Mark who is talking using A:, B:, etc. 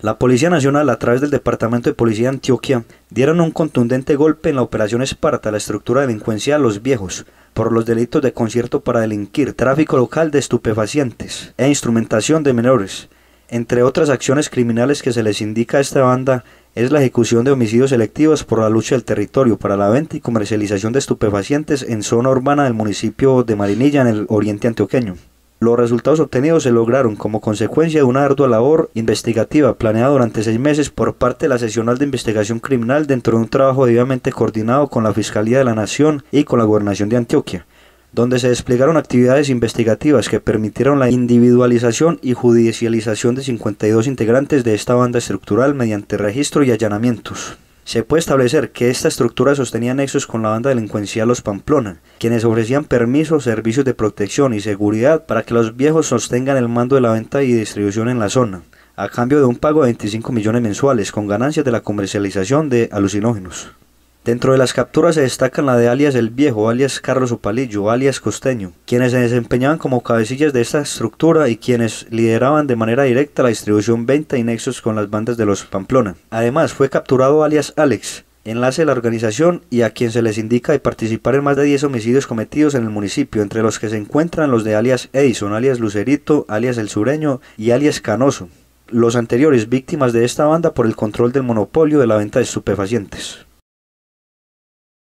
A: La Policía Nacional, a través del Departamento de Policía de Antioquia, dieron un contundente golpe en la Operación Esparta, la estructura delincuencial Los Viejos, por los delitos de concierto para delinquir, tráfico local de estupefacientes e instrumentación de menores. Entre otras acciones criminales que se les indica a esta banda es la ejecución de homicidios selectivos por la lucha del territorio para la venta y comercialización de estupefacientes en zona urbana del municipio de Marinilla, en el oriente antioqueño. Los resultados obtenidos se lograron como consecuencia de una ardua labor investigativa planeada durante seis meses por parte de la Sesional de Investigación Criminal dentro de un trabajo debidamente coordinado con la Fiscalía de la Nación y con la Gobernación de Antioquia, donde se desplegaron actividades investigativas que permitieron la individualización y judicialización de 52 integrantes de esta banda estructural mediante registro y allanamientos. Se puede establecer que esta estructura sostenía nexos con la banda delincuencial Los Pamplona, quienes ofrecían permisos, servicios de protección y seguridad para que los viejos sostengan el mando de la venta y distribución en la zona, a cambio de un pago de 25 millones mensuales con ganancias de la comercialización de alucinógenos. Dentro de las capturas se destacan la de alias El Viejo, alias Carlos Upalillo, alias Costeño, quienes se desempeñaban como cabecillas de esta estructura y quienes lideraban de manera directa la distribución, venta y nexos con las bandas de los Pamplona. Además, fue capturado alias Alex, enlace a la organización y a quien se les indica de participar en más de 10 homicidios cometidos en el municipio, entre los que se encuentran los de alias Edison, alias Lucerito, alias El Sureño y alias Canoso, los anteriores víctimas de esta banda por el control del monopolio de la venta de estupefacientes.